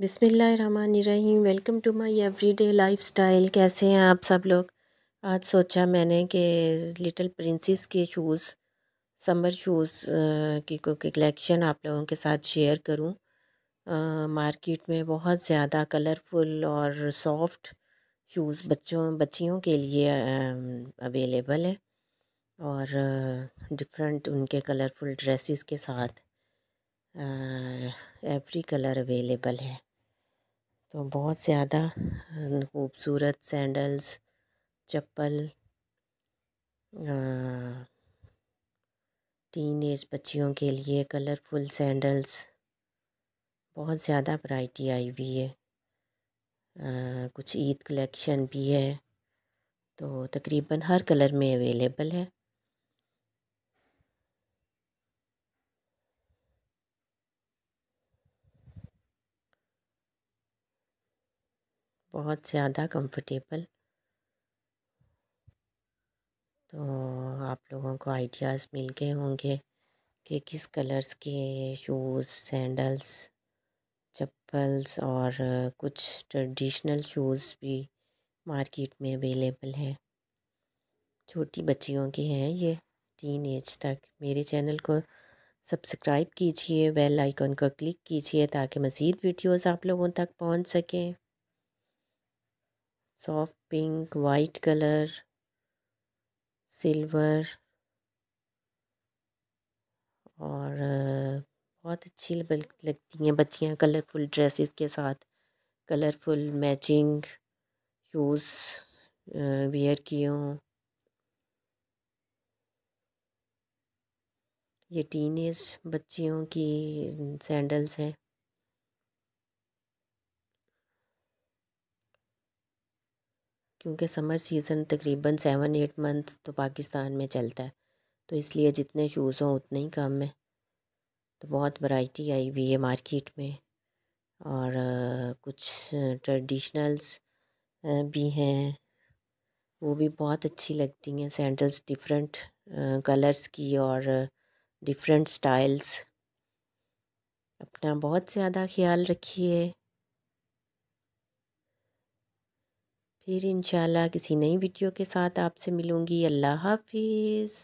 बिसमीम welcome to my everyday lifestyle कैसे हैं आप सब लोग आज सोचा मैंने कि लिटिल प्रिंसेस के शूज़ समर शूज़ की कोई कलेक्शन आप लोगों के साथ शेयर करूं आ, मार्केट में बहुत ज़्यादा कलरफुल और सॉफ्ट शूज़ बच्चों बच्चियों के लिए अवेलेबल है और डिफरेंट उनके कलरफुल ड्रेसेस के साथ एवरी कलर अवेलेबल है तो बहुत ज़्यादा खूबसूरत सैंडल्स चप्पल टीन एज बच्चियों के लिए कलरफुल सैंडल्स बहुत ज़्यादा वैरायटी आई हुई है आ, कुछ ईद कलेक्शन भी है तो तकरीबन हर कलर में अवेलेबल है बहुत ज़्यादा कंफर्टेबल तो आप लोगों को आइडियाज़ मिल गए होंगे कि किस कलर्स के शूज़ सैंडल्स चप्पल्स और कुछ ट्रेडिशनल शूज़ भी मार्केट में अवेलेबल हैं छोटी बच्चियों के हैं ये टीन एज तक मेरे चैनल को सब्सक्राइब कीजिए बेल आइकन को क्लिक कीजिए ताकि मज़ीद वीडियोस आप लोगों तक पहुंच सकें soft pink white colour silver और बहुत अच्छी लगती हैं बच्चियाँ कलरफुल ड्रेसेस के साथ कलरफुल मैचिंग शूज़ वेयर किए हों ये टीन एज बच्चियों की सैंडल्स हैं क्योंकि समर सीज़न तकरीबन सेवन एट मंथ्स तो पाकिस्तान में चलता है तो इसलिए जितने शूज़ हों उतने ही कम है तो बहुत वैरायटी आई हुई है मार्केट में और कुछ ट्रेडिशनल्स भी हैं वो भी बहुत अच्छी लगती हैं सैंडल्स डिफरेंट कलर्स की और डिफरेंट स्टाइल्स अपना बहुत ज़्यादा ख्याल रखिए फिर इन किसी नई वीडियो के साथ आपसे मिलूँगी अल्लाह हाफिज़